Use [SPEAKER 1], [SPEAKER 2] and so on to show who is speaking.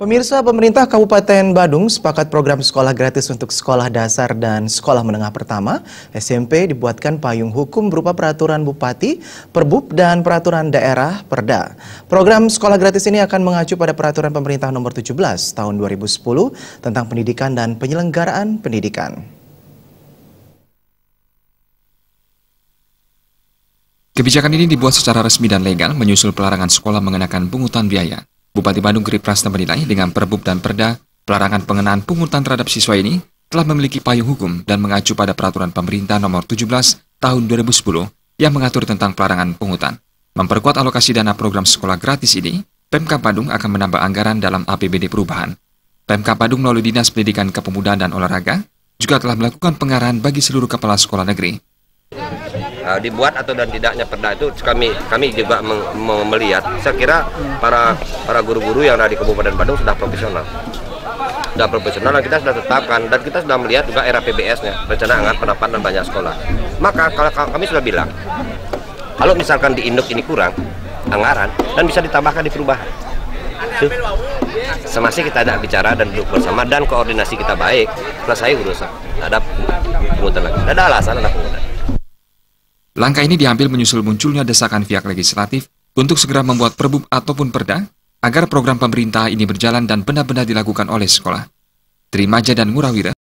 [SPEAKER 1] Pemirsa pemerintah Kabupaten Badung sepakat program sekolah gratis untuk sekolah dasar dan sekolah menengah pertama SMP dibuatkan payung hukum berupa peraturan bupati, perbup dan peraturan daerah perda. Program sekolah gratis ini akan mengacu pada peraturan pemerintah nomor 17 tahun 2010 tentang pendidikan dan penyelenggaraan pendidikan.
[SPEAKER 2] Kebijakan ini dibuat secara resmi dan legal menyusul pelarangan sekolah mengenakan pungutan biaya. Bupati Bandung Giri Prasna menilai dengan perbub dan perda, pelarangan pengenaan pungutan terhadap siswa ini telah memiliki payung hukum dan mengacu pada peraturan pemerintah nomor 17 tahun 2010 yang mengatur tentang pelarangan pungutan. Memperkuat alokasi dana program sekolah gratis ini, Pemkab Bandung akan menambah anggaran dalam APBD perubahan. Pemkab Bandung melalui Dinas Pendidikan Kepemudaan dan Olahraga juga telah melakukan pengarahan bagi seluruh kepala sekolah negeri
[SPEAKER 3] Ah, dibuat atau dan tidaknya perda itu kami kami juga melihat saya kira para para guru-guru yang ada di Kabupaten Bandung sudah profesional sudah profesional dan kita sudah tetapkan dan kita sudah melihat juga era PBS-nya rencana anggaran pendapatan banyak sekolah maka kalau kami sudah bilang kalau misalkan di induk ini kurang anggaran dan bisa ditambahkan di perubahan tuh semasa kita ada bicara dan duduk bersama dan koordinasi kita baik selesai urusan ada pungutan lagi ada alasan ada pungutan
[SPEAKER 2] Langkah ini diambil menyusul munculnya desakan pihak legislatif untuk segera membuat perbub ataupun perda agar program pemerintah ini berjalan dan benar-benar dilakukan oleh sekolah. Trimaja dan Murawira